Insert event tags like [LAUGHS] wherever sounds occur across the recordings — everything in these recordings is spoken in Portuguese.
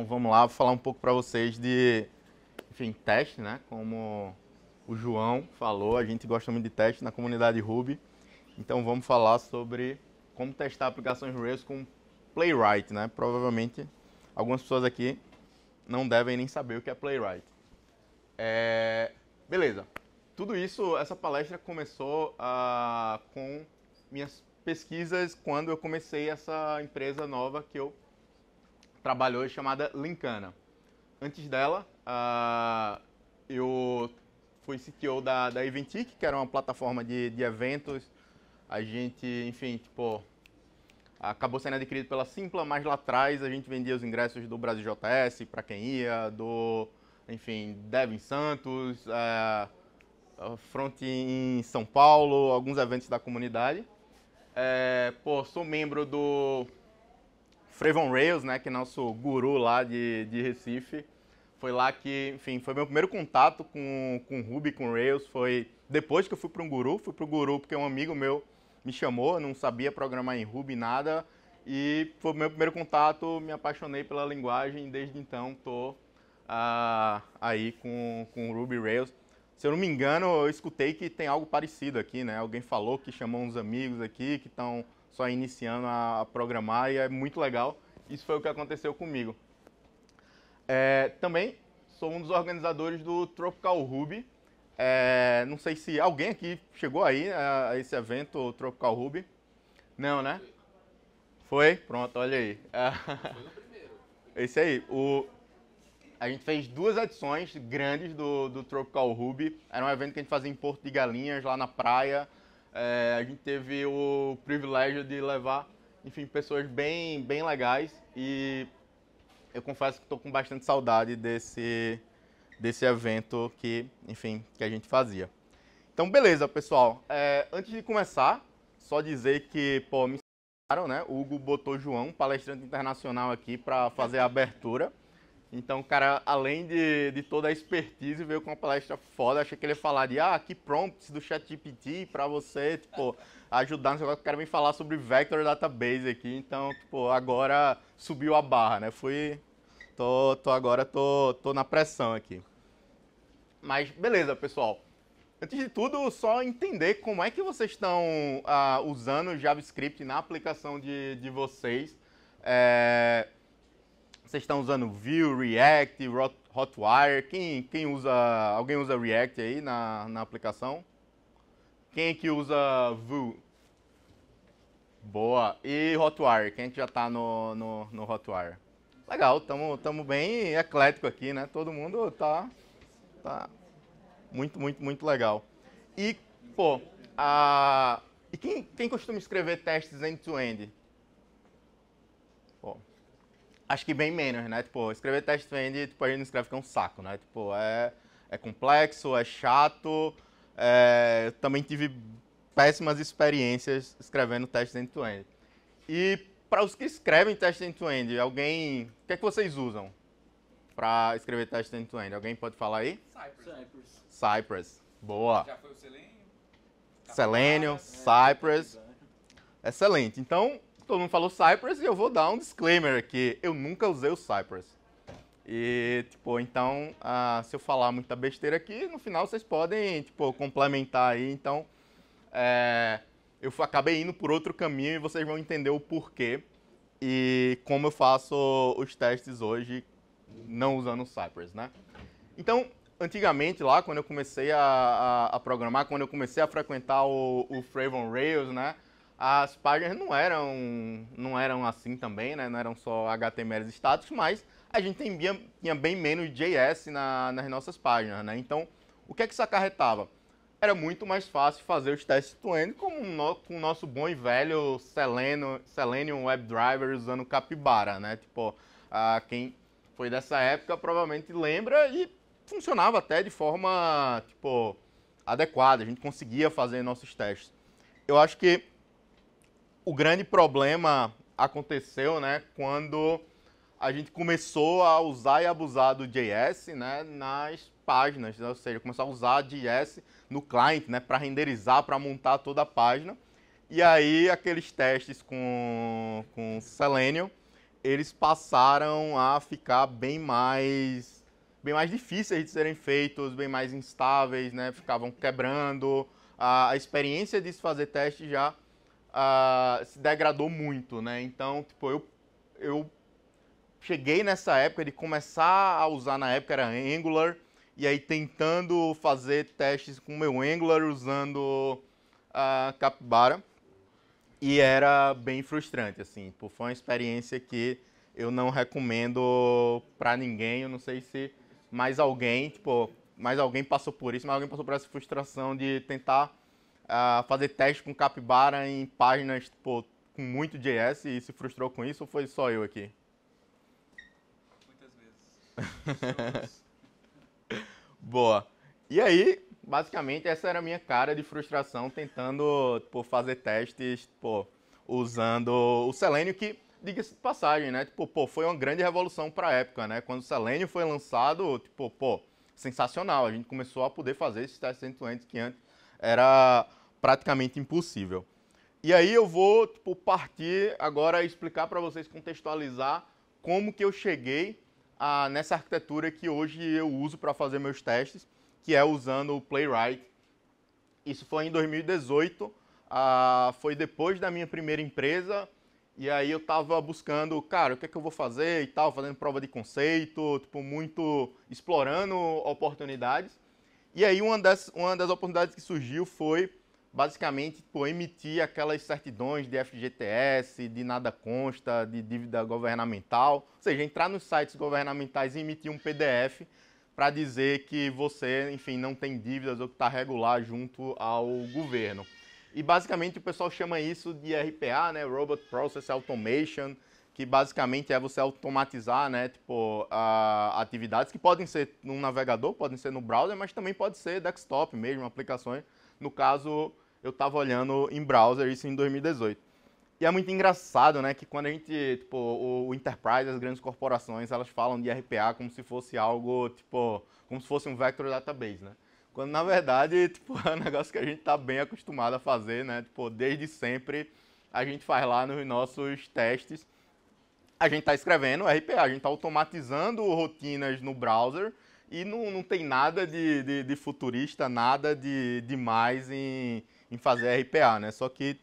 Então vamos lá, vou falar um pouco para vocês de, enfim, teste, né? Como o João falou, a gente gosta muito de teste na comunidade Ruby. Então vamos falar sobre como testar aplicações Rails com Playwright, né? Provavelmente algumas pessoas aqui não devem nem saber o que é Playwright. É... Beleza. Tudo isso, essa palestra começou ah, com minhas pesquisas quando eu comecei essa empresa nova que eu trabalhou chamada Lincana. Antes dela, uh, eu fui CTO da, da Eventic, que era uma plataforma de, de eventos. A gente, enfim, tipo, acabou sendo adquirido pela Simpla, mas lá atrás a gente vendia os ingressos do Brasil JS para quem ia, do, enfim, Devin Santos, é, eh, Front em São Paulo, alguns eventos da comunidade. É, pô, sou membro do Frevon Rails, né, que é nosso guru lá de, de Recife. Foi lá que, enfim, foi meu primeiro contato com, com Ruby, com Rails. Foi depois que eu fui para um guru, fui para o guru porque um amigo meu me chamou, não sabia programar em Ruby, nada. E foi o meu primeiro contato, me apaixonei pela linguagem desde então estou uh, ah, aí com, com Ruby Rails. Se eu não me engano, eu escutei que tem algo parecido aqui, né? Alguém falou que chamou uns amigos aqui que estão só iniciando a programar e é muito legal. Isso foi o que aconteceu comigo. É, também sou um dos organizadores do Tropical Ruby. É, não sei se alguém aqui chegou aí a, é, a esse evento, o Tropical Ruby. Não, né? Foi? Pronto, olha aí. É. Foi o primeiro. Esse aí. O, a gente fez duas edições grandes do, do Tropical Ruby. Era um evento que a gente fazia em Porto de Galinhas, lá na praia é, a gente teve o privilégio de levar, enfim, pessoas bem, bem legais e eu confesso que estou com bastante saudade desse, desse evento que, enfim, que a gente fazia. Então, beleza, pessoal. É, antes de começar, só dizer que, pô, me né? O Hugo botou João, palestrante internacional aqui, para fazer a abertura. Então, o cara, além de, de toda a expertise, veio com uma palestra foda. Achei que ele ia falar de, ah, que prompts do ChatGPT para você, tipo, ajudar no negócio. O cara me falar sobre Vector Database aqui. Então, tipo, agora subiu a barra, né? Fui, tô, tô agora, tô, tô na pressão aqui. Mas, beleza, pessoal. Antes de tudo, só entender como é que vocês estão ah, usando o JavaScript na aplicação de, de vocês. É vocês estão usando Vue, React, Hotwire? Quem, quem usa, alguém usa React aí na, na aplicação? Quem é que usa Vue? Boa. E Hotwire? Quem é que já está no, no, no Hotwire? Legal, estamos bem eclético aqui, né? Todo mundo tá, tá muito, muito, muito legal. E, pô, a, e quem, quem costuma escrever testes end-to-end? end to end Acho que bem menos, né? Tipo, escrever teste to tipo, a gente não escreve que é um saco, né? Tipo, é, é complexo, é chato. É, também tive péssimas experiências escrevendo testes end-to-end. E para os que escrevem testes end-to-end, alguém. O que é que vocês usam para escrever testes end-to-end? Alguém pode falar aí? Cypress. Cypress. Cypress. Boa. Já foi o Selenium? Selenium, tá Cypress. Excelente. Então, todo mundo falou Cypress e eu vou dar um disclaimer aqui. Eu nunca usei o Cypress. E, tipo, então, ah, se eu falar muita besteira aqui, no final vocês podem, tipo, complementar aí. Então, é, eu acabei indo por outro caminho e vocês vão entender o porquê e como eu faço os testes hoje não usando o Cypress, né? Então, antigamente lá, quando eu comecei a, a, a programar, quando eu comecei a frequentar o, o Rails, né? As páginas não eram, não eram assim também, né? Não eram só HTML status, mas a gente tinha, tinha bem menos JS na, nas nossas páginas, né? Então, o que é que isso acarretava? Era muito mais fácil fazer os testes end com, no, com o nosso bom e velho Selenium, Selenium WebDriver usando Capybara, né? Tipo, ah, quem foi dessa época provavelmente lembra e funcionava até de forma, tipo, adequada. A gente conseguia fazer nossos testes. Eu acho que o grande problema aconteceu, né, quando a gente começou a usar e abusar do JS, né, nas páginas, né, ou seja, começou a usar JS no client, né, para renderizar, para montar toda a página. E aí aqueles testes com com Selenium, eles passaram a ficar bem mais bem mais difíceis de serem feitos, bem mais instáveis, né, ficavam quebrando. A, a experiência de se fazer teste já uh, se degradou muito, né? Então, tipo, eu, eu cheguei nessa época de começar a usar, na época era Angular, e aí tentando fazer testes com o meu Angular usando a uh, Capybara. E era bem frustrante, assim. Tipo, foi uma experiência que eu não recomendo para ninguém. Eu não sei se mais alguém, tipo, mais alguém passou por isso, mas alguém passou por essa frustração de tentar uh, fazer teste com capibara em páginas tipo, com muito JS e se frustrou com isso ou foi só eu aqui? Muitas vezes. [LAUGHS] Boa. E aí, basicamente, essa era a minha cara de frustração tentando tipo, fazer testes tipo, usando o Selenium, que, diga-se de passagem, né? Tipo, pô, foi uma grande revolução para a época, né? Quando o Selenium foi lançado, tipo, pô, sensacional. A gente começou a poder fazer esses testes end que antes era praticamente impossível. E aí eu vou tipo, partir agora explicar para vocês, contextualizar como que eu cheguei a, nessa arquitetura que hoje eu uso para fazer meus testes, que é usando o Playwright. Isso foi em 2018, a, ah, foi depois da minha primeira empresa, e aí eu estava buscando, cara, o que é que eu vou fazer e tal, fazendo prova de conceito, tipo, muito explorando oportunidades. E aí uma das, uma das oportunidades que surgiu foi basicamente tipo, emitir aquelas certidões de FGTS, de nada consta, de dívida governamental. Ou seja, entrar nos sites governamentais e emitir um PDF para dizer que você, enfim, não tem dívidas ou que está regular junto ao governo. E basicamente o pessoal chama isso de RPA, né? Robot Process Automation, que basicamente é você automatizar, né? Tipo, uh, atividades que podem ser num navegador, podem ser no browser, mas também pode ser desktop mesmo, aplicações no caso, eu estava olhando em browser isso em 2018. E é muito engraçado, né, que quando a gente, tipo, o, o enterprise, as grandes corporações, elas falam de RPA como se fosse algo, tipo, como se fosse um vector database, né? Quando na verdade, [LAUGHS] tipo, é um negócio que a gente está bem acostumado a fazer, né? Tipo, desde sempre a gente faz lá nos nossos testes. A gente está escrevendo RPA, a gente está automatizando rotinas no browser e não, não tem nada de, de, de futurista, nada de demais em, em fazer RPA, né? Só que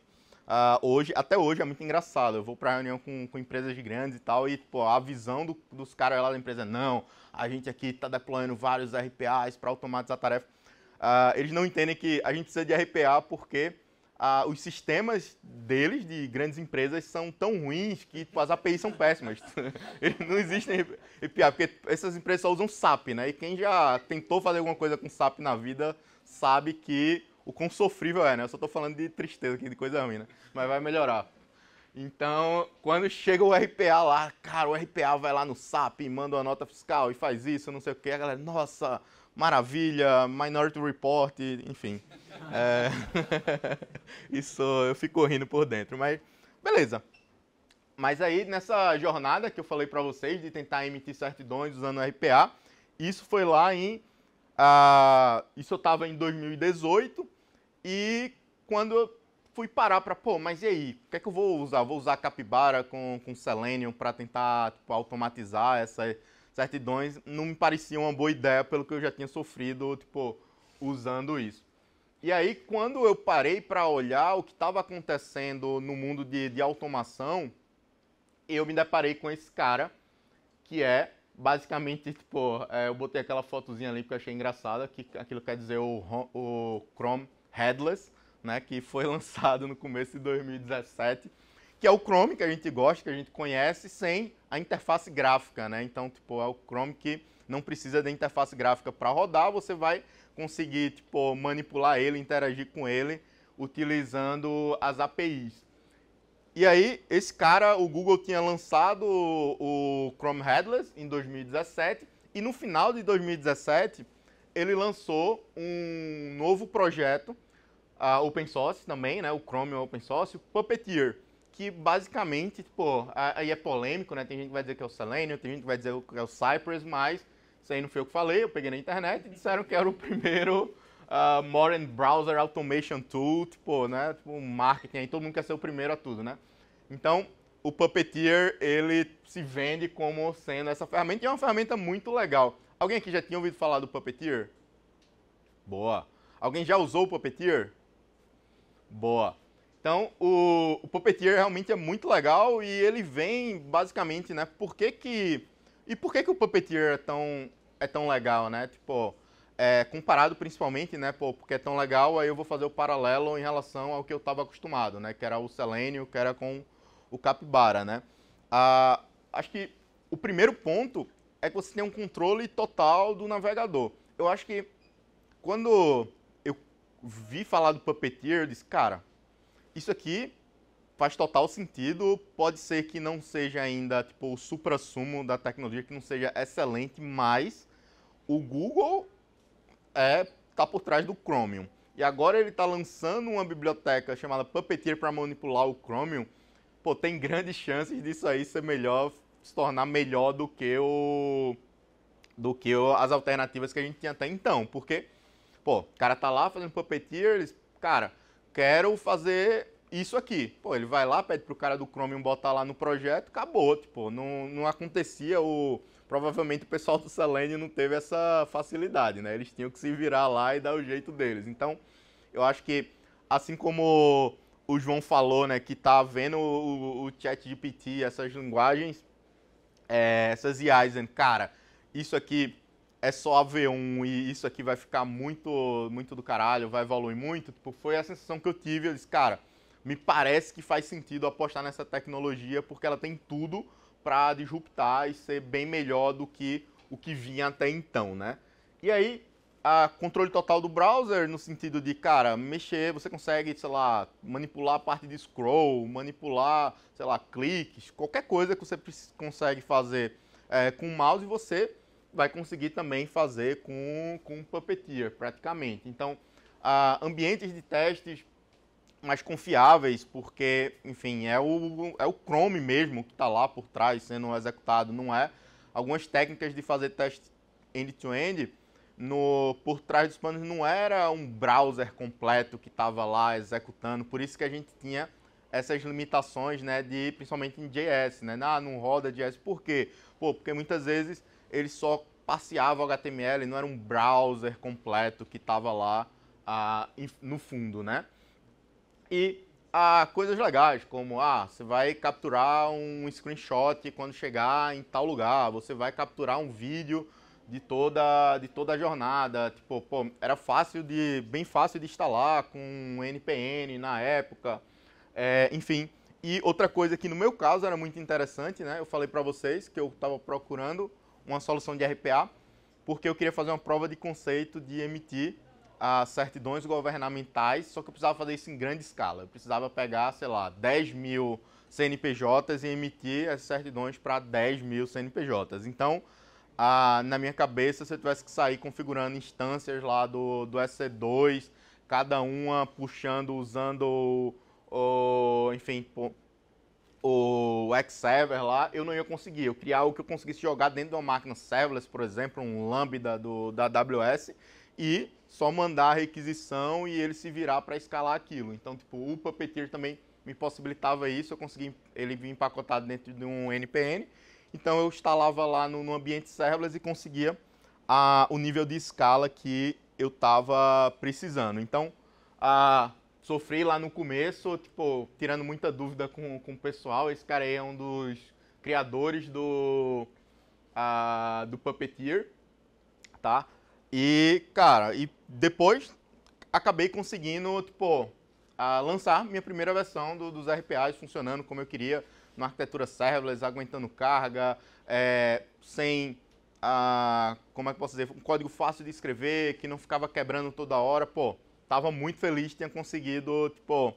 uh, hoje, até hoje é muito engraçado. Eu vou para reunião com, com empresas grandes e tal, e pô, a visão do, dos caras lá da empresa é não, a gente aqui está deployando vários RPAs para automatizar a tarefa. Uh, eles não entendem que a gente precisa de RPA porque ah, os sistemas deles, de grandes empresas, são tão ruins que tipo, as APIs são péssimas. [LAUGHS] não existem API, porque essas empresas só usam SAP, né? E quem já tentou fazer alguma coisa com SAP na vida sabe que o quão sofrível é, né? Eu só estou falando de tristeza aqui, de coisa ruim, né? Mas vai melhorar. Então, quando chega o RPA lá, cara, o RPA vai lá no SAP manda uma nota fiscal e faz isso, não sei o quê, a galera, nossa, maravilha, Minority Report, enfim. É... [LAUGHS] Isso eu fico rindo por dentro, mas beleza. Mas aí, nessa jornada que eu falei para vocês de tentar emitir certidões usando o RPA, isso foi lá em. Uh, isso eu estava em 2018 e quando eu fui parar para, pô, mas e aí? O que é que eu vou usar? Vou usar Capibara com, com Selenium para tentar tipo, automatizar essas certidões? Não me parecia uma boa ideia pelo que eu já tinha sofrido, tipo, usando isso. E aí, quando eu parei para olhar o que estava acontecendo no mundo de, de automação, eu me deparei com esse cara, que é basicamente, tipo, é, eu botei aquela fotozinha ali porque eu achei engraçada, que aquilo quer dizer o, o Chrome Headless, né, que foi [LAUGHS] lançado no começo de 2017, que é o Chrome que a gente gosta, que a gente conhece, sem a interface gráfica, né? Então, tipo, é o Chrome que não precisa da interface gráfica para rodar, você vai conseguir tipo, manipular ele, interagir com ele, utilizando as APIs. E aí, esse cara, o Google tinha lançado o Chrome Headless em 2017, e no final de 2017, ele lançou um novo projeto, uh, open source também, né, o Chrome open source, o Puppeteer, que basicamente, tipo, aí é polêmico, né, tem gente que vai dizer que é o Selenium, tem gente que vai dizer que é o Cypress, mas isso aí não foi eu que falei, eu peguei na internet e disseram que era o primeiro uh, Modern Browser Automation Tool, tipo, né? Tipo, um marketing aí, todo mundo quer ser o primeiro a tudo, né? Então, o Puppeteer, ele se vende como sendo essa ferramenta e é uma ferramenta muito legal. Alguém aqui já tinha ouvido falar do Puppeteer? Boa. Alguém já usou o Puppeteer? Boa. Então, o, o Puppeteer realmente é muito legal e ele vem basicamente, né? Por que que e por que, que o Puppeteer é tão, é tão legal, né? Tipo, é, comparado principalmente, né? Pô, porque é tão legal, aí eu vou fazer o paralelo em relação ao que eu estava acostumado, né? Que era o Selenium, que era com o Capybara, né? Ah, acho que o primeiro ponto é que você tem um controle total do navegador. Eu acho que quando eu vi falar do Puppeteer, eu disse, cara, isso aqui faz total sentido. Pode ser que não seja ainda tipo, o supra-sumo da tecnologia, que não seja excelente, mas o Google está é, tá por trás do Chromium. E agora ele está lançando uma biblioteca chamada Puppeteer para manipular o Chromium. Pô, tem grandes chances disso aí ser melhor, se tornar melhor do que o do que o, as alternativas que a gente tinha até então, porque pô, o cara tá lá fazendo Puppeteer, eles, cara, quero fazer isso aqui. Pô, ele vai lá, pede pro cara do Chromium botar lá no projeto, acabou, tipo, não, não acontecia o... Provavelmente o pessoal do Selenium não teve essa facilidade, né? Eles tinham que se virar lá e dar o jeito deles. Então, eu acho que, assim como o João falou, né, que tá vendo o, o chat GPT, essas linguagens, é, essas IAs, né, cara, isso aqui é só a V1 e isso aqui vai ficar muito, muito do caralho, vai evoluir muito. Tipo, foi a sensação que eu tive. Eu disse, cara, me parece que faz sentido apostar nessa tecnologia porque ela tem tudo para disruptar e ser bem melhor do que o que vinha até então, né? E aí, a controle total do browser no sentido de, cara, mexer, você consegue, sei lá, manipular a parte de scroll, manipular, sei lá, cliques, qualquer coisa que você consegue fazer é, com o mouse, você vai conseguir também fazer com, com o Puppeteer, praticamente. Então, ah, ambientes de testes mais confiáveis, porque, enfim, é o, é o Chrome mesmo que está lá por trás sendo executado, não é algumas técnicas de fazer teste end-to-end no por trás dos panos não era um browser completo que estava lá executando, por isso que a gente tinha essas limitações, né, de principalmente em JS, né, ah, não roda JS, por quê? Pô, porque muitas vezes ele só passeava o HTML, não era um browser completo que estava lá ah, no fundo, né? e a ah, coisas legais, como ah, você vai capturar um screenshot quando chegar em tal lugar, você vai capturar um vídeo de toda de toda a jornada, tipo, pô, era fácil de bem fácil de instalar com NPN na época. É, enfim, e outra coisa que no meu caso era muito interessante, né? Eu falei para vocês que eu estava procurando uma solução de RPA porque eu queria fazer uma prova de conceito de MT as certidões governamentais, só que eu precisava fazer isso em grande escala. Eu precisava pegar, sei lá, 10 mil CNPJs e emitir as certidões para 10 mil CNPJs. Então, ah, na minha cabeça, se eu tivesse que sair configurando instâncias lá do, do SC2, cada uma puxando, usando o, o enfim, o X-Server lá, eu não ia conseguir. Eu criar o que eu conseguisse jogar dentro de uma máquina serverless, por exemplo, um Lambda do, da AWS, e só mandar a requisição e ele se virar para escalar aquilo. Então, tipo, o Puppeteer também me possibilitava isso, eu consegui ele vir empacotado dentro de um NPN. Então eu instalava lá no, no ambiente serverless e conseguia a, o nível de escala que eu estava precisando. Então, a, sofri lá no começo, tipo, tirando muita dúvida com, com o pessoal. Esse cara aí é um dos criadores do, a, do Puppeteer, tá? E, cara, e depois acabei conseguindo, tipo, lançar minha primeira versão do, dos RPAs funcionando como eu queria, na arquitetura serverless, aguentando carga, é, sem, a como é que posso dizer, um código fácil de escrever, que não ficava quebrando toda hora, pô, tava muito feliz de ter conseguido, tipo,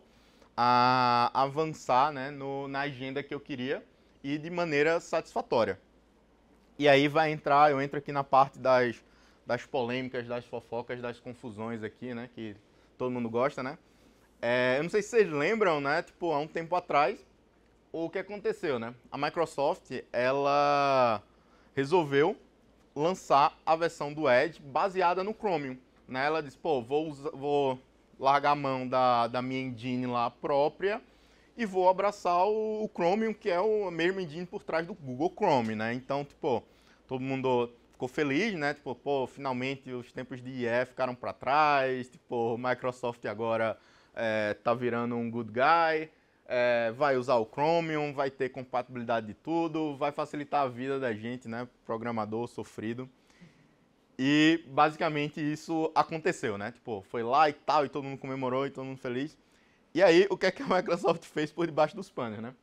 a, avançar, né, no, na agenda que eu queria e de maneira satisfatória. E aí vai entrar, eu entro aqui na parte das das polêmicas, das fofocas, das confusões aqui, né? Que todo mundo gosta, né? É, eu não sei se vocês lembram, né? Tipo, há um tempo atrás, o que aconteceu, né? A Microsoft, ela resolveu lançar a versão do Edge baseada no Chromium. Né? Ela disse, pô, vou, usar, vou largar a mão da, da minha engine lá própria e vou abraçar o, o Chromium, que é o, a mesma engine por trás do Google Chrome, né? Então, tipo, todo mundo ficou feliz, né? Tipo, pô, finalmente os tempos de IE ficaram para trás, tipo, Microsoft agora é, tá virando um good guy, é, vai usar o Chromium, vai ter compatibilidade de tudo, vai facilitar a vida da gente, né? Programador sofrido. E basicamente isso aconteceu, né? Tipo, foi lá e tal, e todo mundo comemorou, e todo mundo feliz. E aí, o que é que a Microsoft fez por debaixo dos panos, né?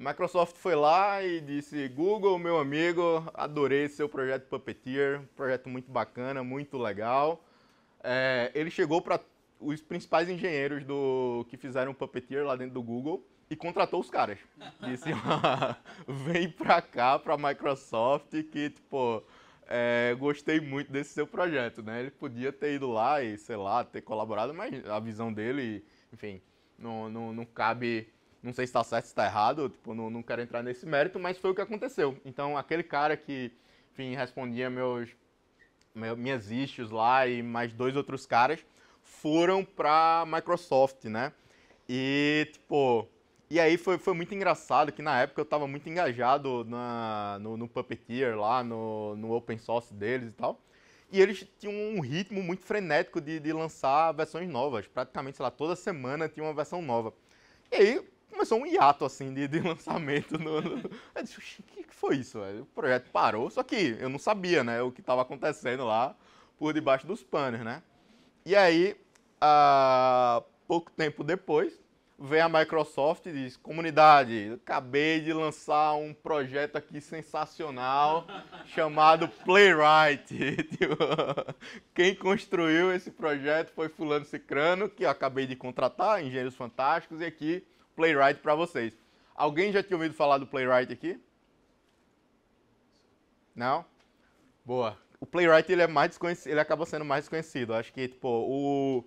A Microsoft foi lá e disse: Google, meu amigo, adorei seu projeto Puppeteer, projeto muito bacana, muito legal. É, ele chegou para os principais engenheiros do que fizeram o Puppeteer lá dentro do Google e contratou os caras. [LAUGHS] Disse: vem para cá, para a Microsoft, que tipo. É, gostei muito desse seu projeto, né? Ele podia ter ido lá e, sei lá, ter colaborado, mas a visão dele, enfim, não, não, não cabe não sei se está certo, se está errado, tipo, não, não quero entrar nesse mérito, mas foi o que aconteceu. Então, aquele cara que, enfim, respondia meus, meus minhas issues lá e mais dois outros caras foram para Microsoft, né? E, tipo, e aí foi, foi muito engraçado que na época eu estava muito engajado na, no, no Puppeteer lá, no, no open source deles e tal. E eles tinham um ritmo muito frenético de, de lançar versões novas. Praticamente, sei lá, toda semana tinha uma versão nova. E aí começou um hiato, assim, de, de [LAUGHS] lançamento. No, no... Eu disse, o que, que foi isso, velho? O projeto parou, só que eu não sabia, né, o que estava acontecendo lá por debaixo dos panos, né? E aí, ah, pouco tempo depois, vem a Microsoft e diz: comunidade, acabei de lançar um projeto aqui sensacional chamado Playwright. [LAUGHS] Tipo, Quem construiu esse projeto foi Fulano Cicrano, que eu acabei de contratar, Engenheiros Fantásticos, e aqui Playwright para vocês. Alguém já tinha ouvido falar do Playwright aqui? Não? Boa. O Playwright ele é mais desconhecido, ele acaba sendo mais desconhecido. Acho que tipo o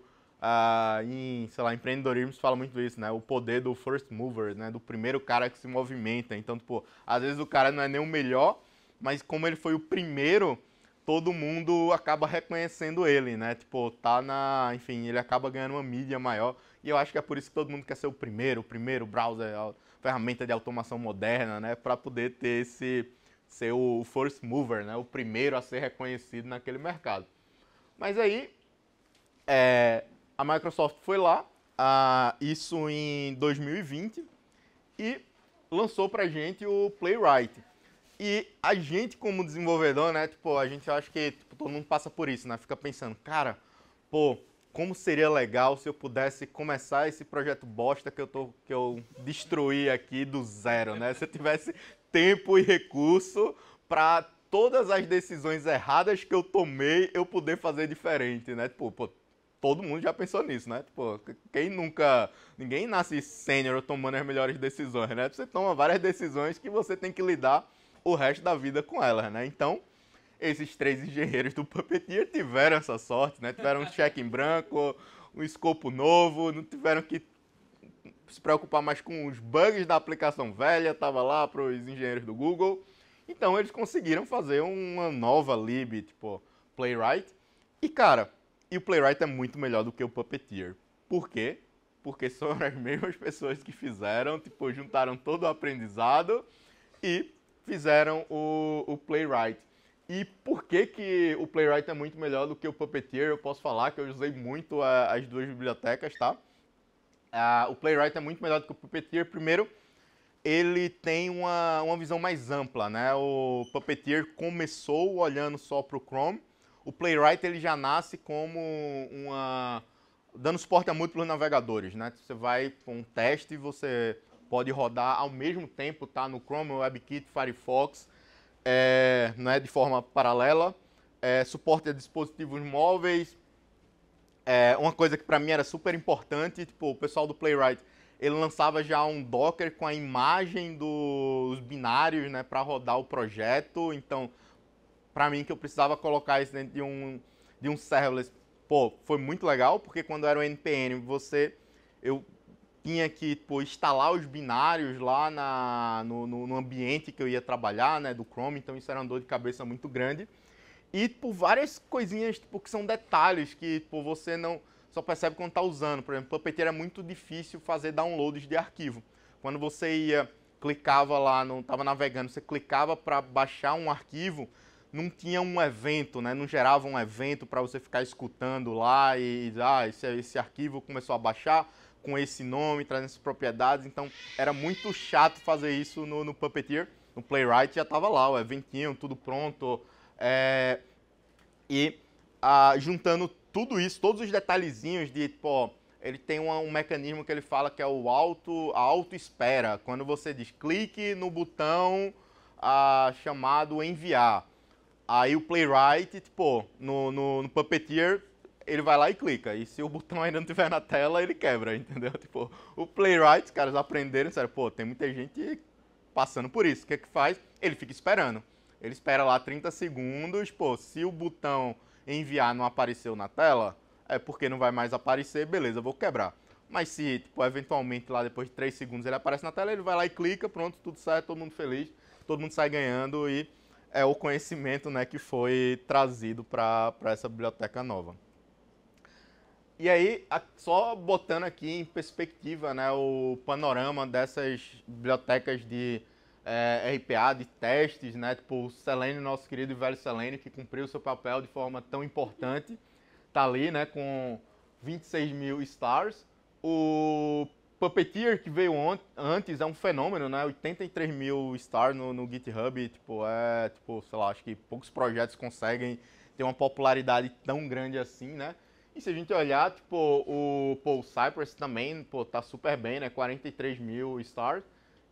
em, sei lá, empreendedorismo se fala muito isso, né? O poder do first mover, né? Do primeiro cara que se movimenta. Então, tipo, às vezes o cara não é nem o melhor, mas como ele foi o primeiro, todo mundo acaba reconhecendo ele, né? Tipo, tá na, enfim, ele acaba ganhando uma mídia maior. E eu acho que é por isso que todo mundo quer ser o primeiro, o primeiro browser, a ferramenta de automação moderna, né? Para poder ter esse, ser o first mover, né? O primeiro a ser reconhecido naquele mercado. Mas aí, é, a Microsoft foi lá, a, isso em 2020, e lançou pra gente o Playwright. E a gente, como desenvolvedor, né, tipo, a gente acha que tipo, todo mundo passa por isso, né? Fica pensando, cara, pô, como seria legal se eu pudesse começar esse projeto bosta que eu, tô, que eu destruí aqui do zero, né? Se eu tivesse tempo e recurso para todas as decisões erradas que eu tomei, eu poder fazer diferente, né? Tipo, pô, todo mundo já pensou nisso, né? Tipo, quem nunca... Ninguém nasce sênior tomando as melhores decisões, né? Você toma várias decisões que você tem que lidar o resto da vida com elas, né? Então esses três engenheiros do Puppeteer tiveram essa sorte, né? Tiveram um cheque em branco, um escopo novo, não tiveram que se preocupar mais com os bugs da aplicação velha, estava lá para os engenheiros do Google. Então eles conseguiram fazer uma nova lib, tipo Playwright. E cara, e o Playwright é muito melhor do que o Puppeteer. Por quê? Porque são [LAUGHS] as mesmas pessoas que fizeram, tipo, juntaram todo o aprendizado e fizeram o, o Playwright. E por que, que o Playwright é muito melhor do que o Puppeteer? Eu posso falar que eu usei muito ah, as duas bibliotecas, tá? Ah, o Playwright é muito melhor do que o Puppeteer. Primeiro, ele tem uma, uma visão mais ampla, né? O Puppeteer começou olhando só para o Chrome. O Playwright ele já nasce como uma dando suporte a múltiplos navegadores, né? Você vai com um teste, e você pode rodar ao mesmo tempo, tá? No Chrome, WebKit, Firefox, é, né, de forma paralela, é, suporte a dispositivos móveis. É, uma coisa que para mim era super importante, tipo, o pessoal do Playwright, ele lançava já um Docker com a imagem dos binários, né, para rodar o projeto. Então, para mim que eu precisava colocar isso dentro de um de um serverless, pô, foi muito legal, porque quando era o NPM, você eu tinha que pô, instalar os binários lá na, no, no, no, ambiente que eu ia trabalhar, né, do Chrome, então isso era uma dor de cabeça muito grande. E por várias coisinhas tipo, que são detalhes que tipo, você não só percebe quando está usando. Por exemplo, Puppeteer é muito difícil fazer downloads de arquivo. Quando você ia, clicava lá, não estava navegando, você clicava para baixar um arquivo, não tinha um evento, né? não gerava um evento para você ficar escutando lá e ah, esse, esse arquivo começou a baixar com esse nome, trazendo essas propriedades. Então era muito chato fazer isso no, no Puppeteer. No Playwright já estava lá, o eventinho, tudo pronto. É, e juntando tudo isso, todos os detalhezinhos de, pô, ele tem um, um, mecanismo que ele fala que é o auto, a auto-espera. Quando você diz clique no botão chamado enviar. Aí o Playwright, tipo, no, no, no Puppeteer, ele vai lá e clica. E se o botão ainda não tiver na tela, ele quebra, [LAUGHS] entendeu? Tipo, o playwright, os caras aprenderam, sério, pô, tem muita gente passando por isso. O que é que faz? Ele fica esperando. Ele espera lá 30 segundos, pô, se o botão enviar não apareceu na tela, é porque não vai mais aparecer, beleza, vou quebrar. Mas se, tipo, eventualmente lá depois de 3 segundos ele aparece na tela, ele vai lá e clica, pronto, tudo sai, todo mundo feliz, todo mundo sai ganhando e é o conhecimento né, que foi trazido para essa biblioteca nova. E aí, só botando aqui em perspectiva né, o panorama dessas bibliotecas de é, RPA, de testes, né, tipo o Selene, nosso querido e velho Selene, que cumpriu seu papel de forma tão importante, tá ali né, com 26 mil stars. O Puppeteer, que veio antes, é um fenômeno, né? 83 mil stars no, no GitHub, tipo, é, tipo, sei lá, acho que poucos projetos conseguem ter uma popularidade tão grande assim, né? E se a gente olhar, tipo, o Paul Cypress também, pô, tá super bem, né? 43 mil stars.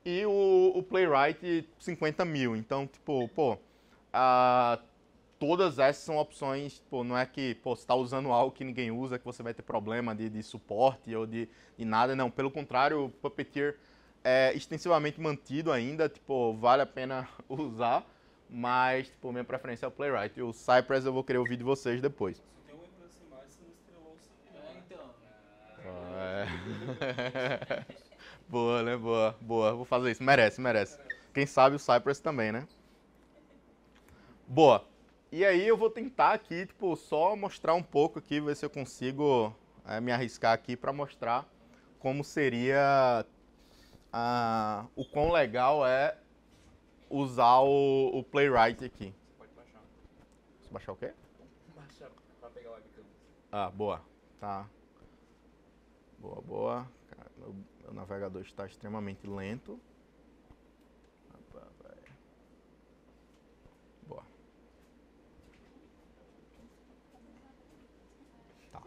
E o, o Playwright, 50 mil. Então, tipo, pô, a, todas essas são opções, pô, não é que, pô, você tá usando algo que ninguém usa, que você vai ter problema de, de suporte ou de, de nada. Não, pelo contrário, o Puppeteer é extensivamente mantido ainda, tipo, vale a pena [LAUGHS] usar. Mas, tipo, minha preferência é o Playwright. E o Cypress eu vou querer ouvir de vocês depois. [LAUGHS] boa, né? Boa, boa. Vou fazer isso. Merece, merece. Quem sabe o Cypress também, né? Boa. E aí eu vou tentar aqui, tipo, só mostrar um pouco aqui, ver se eu consigo é, me arriscar aqui para mostrar como seria a o quão legal é usar o, o Playwright aqui. Você pode baixar. Você baixar o quê? Baixar pra pegar o webcam. Ah, boa. Tá. Boa, boa. meu, meu navegador está extremamente lento. Boa. Tá.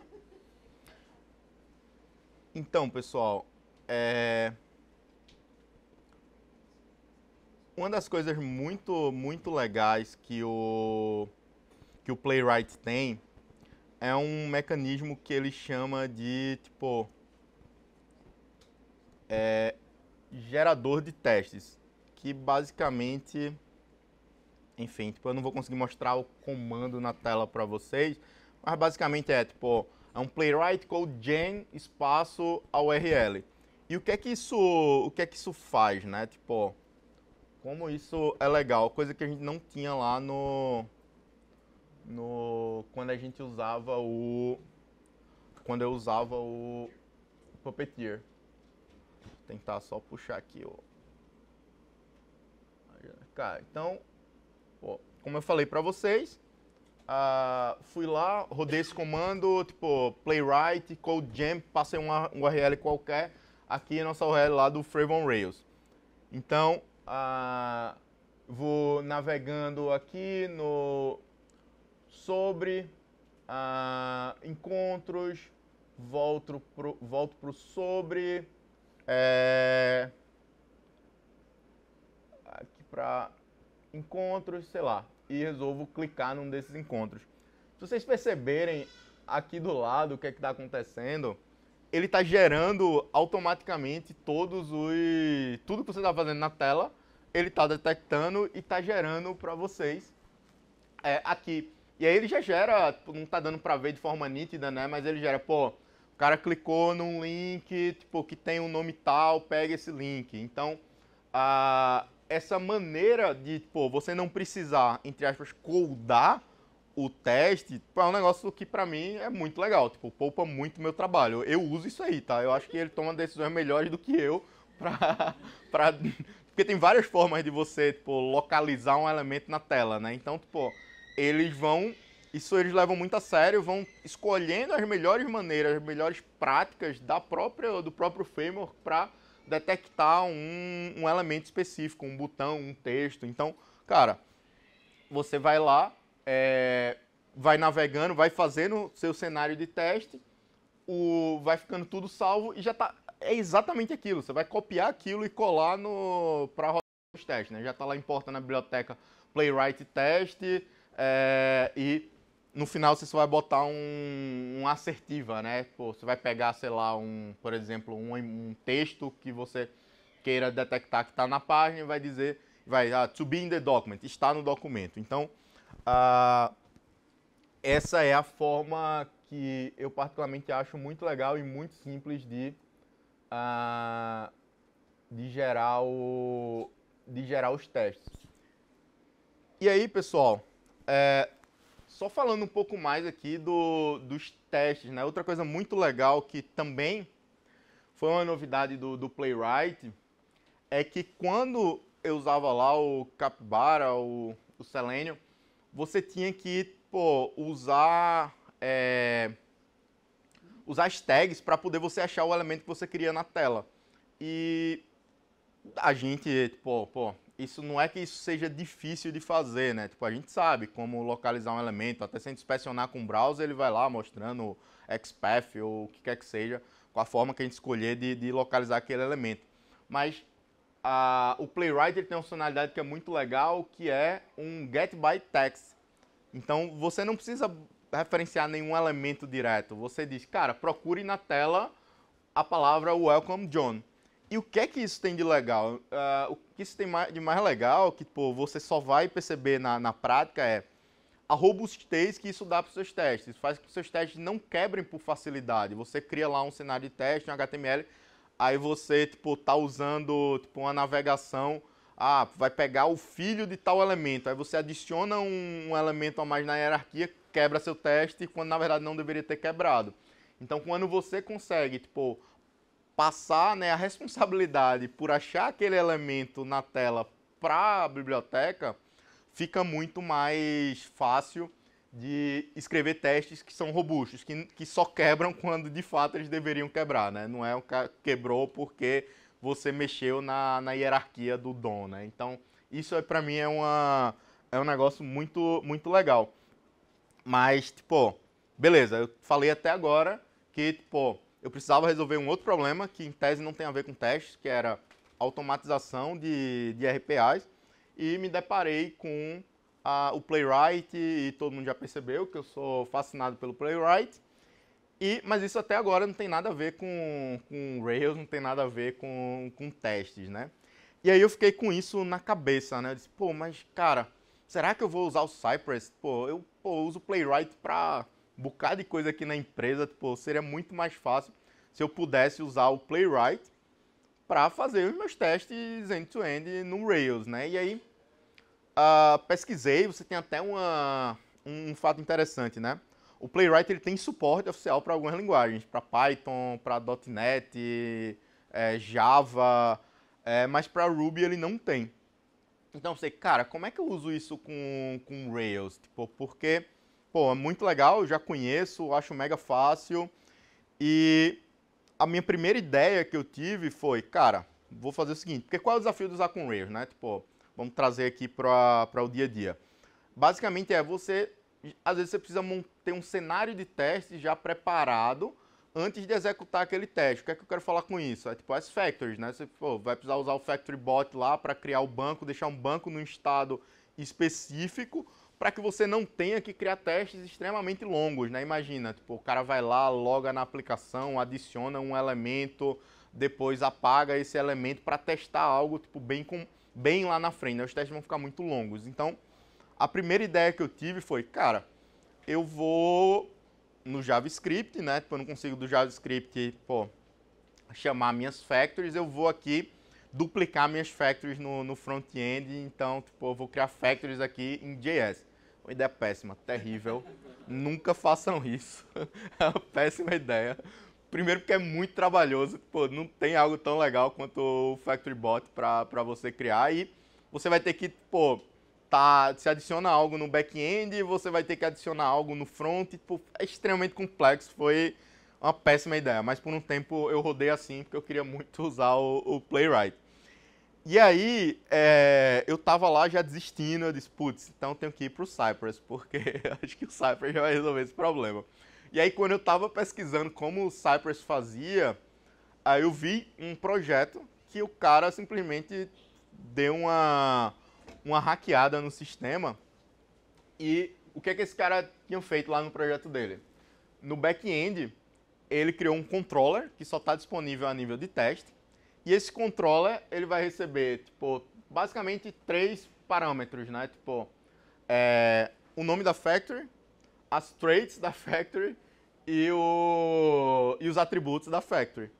Então, pessoal, é... Uma das coisas muito, muito legais que o, que o Playwright tem é um mecanismo que ele chama de, tipo, é, gerador de testes, que basicamente, enfim, tipo, eu não vou conseguir mostrar o comando na tela para vocês, mas basicamente é tipo, é um playwright code gen espaço a URL. E o que é que isso, o que é que isso faz, né? Tipo, como isso é legal, coisa que a gente não tinha lá no no quando a gente usava o quando eu usava o Puppeteer tentar só puxar aqui, ó. Cara, então, como eu falei para vocês, uh, fui lá, rodei esse comando, tipo, playwright, code jam, passei uma, um URL qualquer, aqui é nossa URL lá do Fravon Rails. Então, uh, vou navegando aqui no sobre uh, encontros, volto pro, volto pro sobre, é... Aqui para encontros, sei lá, e resolvo clicar num desses encontros. Se vocês perceberem aqui do lado o que é que está acontecendo, ele está gerando automaticamente todos os tudo que você está fazendo na tela, ele está detectando e está gerando para vocês é, aqui. E aí ele já gera, não está dando para ver de forma nítida, né? Mas ele gera, pô, o cara clicou num link, tipo, que tem um nome tal, pega esse link. Então, a, essa maneira de, tipo, você não precisar, entre aspas, codar o teste, é um negócio que para mim é muito legal, tipo, poupa muito meu trabalho. Eu uso isso aí, tá? Eu acho que ele toma decisões melhores do que eu [LAUGHS] pra, pra porque tem várias formas de você, tipo, localizar um elemento na tela, né? Então, tipo, eles vão isso eles levam muito a sério, vão escolhendo as melhores maneiras, as melhores práticas da própria, do próprio framework para detectar um, um elemento específico, um botão, um texto. Então, cara, você vai lá, é, vai navegando, vai fazendo seu cenário de teste, o, vai ficando tudo salvo e já tá. É exatamente aquilo. Você vai copiar aquilo e colar no para rodar os testes, né? Já está lá importa na biblioteca Playwright Test é, e no final você só vai botar um, um assertiva, né? Pô, você vai pegar, sei lá, um, por exemplo, um, um texto que você queira detectar que está na página e vai dizer, vai, ah, to be in the document, está no documento. Então, ah, essa é a forma que eu particularmente acho muito legal e muito simples de, ah, de, gerar, o, de gerar os testes. E aí, pessoal, é, só falando um pouco mais aqui do, dos testes, né? Outra coisa muito legal que também foi uma novidade do, do Playwright é que quando eu usava lá o Capybara, o, o Selenium, você tinha que pô, usar é, usar as tags para poder você achar o elemento que você queria na tela. E a gente, pô, pô, isso não é que isso seja difícil de fazer, né? Tipo, a gente sabe como localizar um elemento, até se a gente inspecionar com o browser, ele vai lá mostrando XPath ou o que quer que seja, com a forma que a gente escolher de, de localizar aquele elemento. Mas a, o Playwright tem uma funcionalidade que é muito legal, que é um get by text. Então, você não precisa referenciar nenhum elemento direto. Você diz, cara, procure na tela a palavra welcome John. E o que é que isso tem de legal? Uh, o que isso tem de mais legal, que pô, você só vai perceber na, na prática, é a robustez que isso dá para os seus testes. faz com que os seus testes não quebrem por facilidade. Você cria lá um cenário de teste, um HTML, aí você tipo, tá usando tipo, uma navegação, ah, vai pegar o filho de tal elemento. Aí você adiciona um, um elemento a mais na hierarquia, quebra seu teste, quando na verdade não deveria ter quebrado. Então, quando você consegue, tipo, passar né, a responsabilidade por achar aquele elemento na tela para a biblioteca, fica muito mais fácil de escrever testes que são robustos, que, que só quebram [LAUGHS] quando de fato eles deveriam quebrar, né? Não é o que quebrou porque você mexeu na, na hierarquia do dom, né? Então, isso é, para mim é, uma, é um negócio muito, muito legal. Mas, tipo, beleza, eu falei até agora que, tipo, eu precisava resolver um outro problema que em tese não tem a ver com testes, que era automatização de, de RPAs, e me deparei com a, o Playwright, e todo mundo já percebeu que eu sou fascinado pelo Playwright, e, mas isso até agora não tem nada a ver com, com Rails, não tem nada a ver com, com testes, né? E aí eu fiquei com isso na cabeça, né? Eu disse, pô, mas cara, será que eu vou usar o Cypress? Pô, eu pô, uso Playwright para um bocado de coisa aqui na empresa. Tipo, seria muito mais fácil se eu pudesse usar o Playwright para fazer os meus testes end-to-end -end no Rails, né? E aí, uh, pesquisei, você tem até uma, um fato interessante, né? O Playwright ele tem suporte oficial para algumas linguagens, para Python, para .NET, é, Java, é, mas para Ruby ele não tem. Então, sei, cara, como é que eu uso isso com, com Rails? Tipo, porque pô, é muito legal, eu já conheço, acho mega fácil. E a minha primeira ideia que eu tive foi, cara, vou fazer o seguinte, porque qual é o desafio de usar com Rails, né? Tipo, vamos trazer aqui para o dia a dia. Basicamente é você, às vezes você precisa ter um cenário de teste já preparado antes de executar aquele teste. O que é que eu quero falar com isso? É tipo as factories, né? Você pô, vai precisar usar o factory bot lá para criar o banco, deixar um banco num estado específico para que você não tenha que criar testes extremamente longos, né? Imagina, tipo, o cara vai lá, loga na aplicação, adiciona um elemento, depois apaga esse elemento para testar algo, tipo, bem, com, bem lá na frente, né? Os testes vão ficar muito longos. Então, a primeira ideia que eu tive foi, cara, eu vou no JavaScript, né? Tipo, eu não consigo do JavaScript, pô, chamar minhas factories, eu vou aqui duplicar minhas factories no, no front-end, então, tipo, eu vou criar factories aqui em JS. Uma ideia péssima, terrível. Nunca façam isso. [LAUGHS] é uma péssima ideia. Primeiro porque é muito trabalhoso, tipo, não tem algo tão legal quanto o Factory Bot para você criar e você vai ter que, tipo tá, se adiciona algo no back-end, você vai ter que adicionar algo no front, tipo, é extremamente complexo, foi uma péssima ideia, mas por um tempo eu rodei assim porque eu queria muito usar o, o Playwright. E aí, é, eu tava lá já desistindo, eu disse, putz, então tenho que ir pro Cypress, porque [LAUGHS] acho que o Cypress já vai resolver esse problema. E aí, quando eu tava pesquisando como o Cypress fazia, aí eu vi um projeto que o cara simplesmente deu uma, uma hackeada no sistema. E o que é que esse cara tinha feito lá no projeto dele? No back-end, ele criou um controller que só está disponível a nível de teste e esse controller, ele vai receber, tipo, basicamente três parâmetros, né? Tipo, é, o nome da factory, as traits da factory e, o, e os atributos da factory.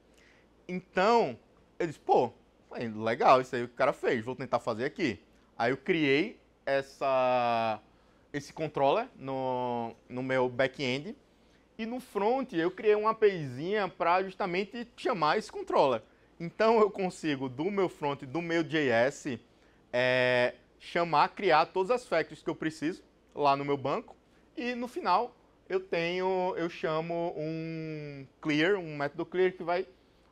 Então, disse pô, é legal, isso aí o que o cara fez, vou tentar fazer aqui. Aí eu criei essa, esse controller no, no meu back-end e no front eu criei uma APIzinha para justamente chamar esse controller. Então eu consigo, do meu front, do meu JS, é, chamar, criar todas as factories que eu preciso lá no meu banco e no final eu tenho, eu chamo um clear, um método clear que vai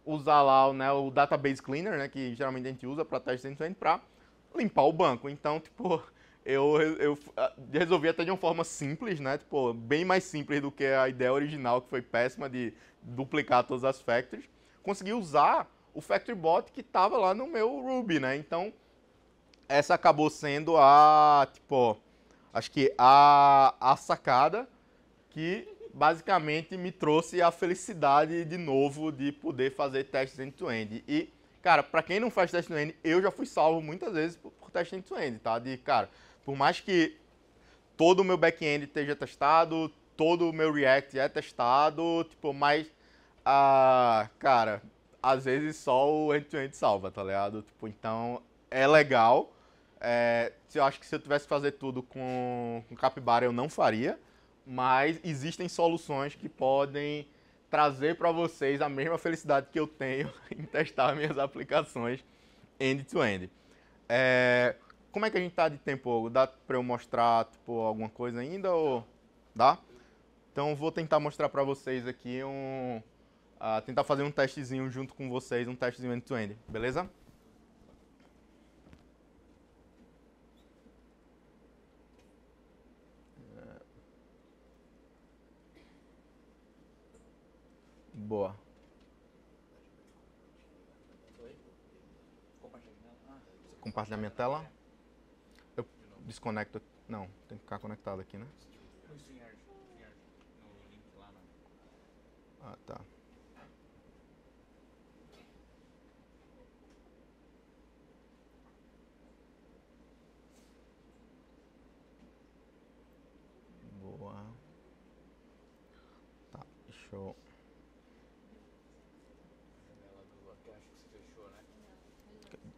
usar lá né, o database cleaner, né, que geralmente a gente usa para teste end-to-end para limpar o banco. Então, tipo, [LAUGHS] eu, eu ah, resolvi até de uma forma simples, né, tipo, bem mais simples do que a ideia original que foi péssima de duplicar todas as factories. Consegui usar o Factory Bot que estava lá no meu Ruby, né? Então, essa acabou sendo a, tipo, acho que a, a sacada que basicamente me trouxe a felicidade de novo de poder fazer testes end-to-end. E, cara, para quem não faz teste end-to-end, eu já fui salvo muitas vezes por, por teste end-to-end, -end, tá? De, cara, por mais que todo o meu back-end esteja testado, todo o meu React é testado, tipo, mas, ah, cara, às vezes só o end-to-end salva, tá ligado? Tipo, então é legal. É, eu acho que se eu tivesse que fazer tudo com, com capibara eu não faria, mas existem soluções que podem trazer para vocês a mesma felicidade que eu tenho [LAUGHS] em testar minhas aplicações end-to-end. É, como é que a gente tá de tempo? Dá para eu mostrar tipo, alguma coisa ainda ou dá? Então vou tentar mostrar para vocês aqui um uh, tentar fazer um testezinho junto com vocês, um testezinho end-to-end, -end, beleza? É. Boa. Compartilhar minha tela. Eu desconecto. Não, tem que ficar conectado aqui, né? Ah, tá. Show.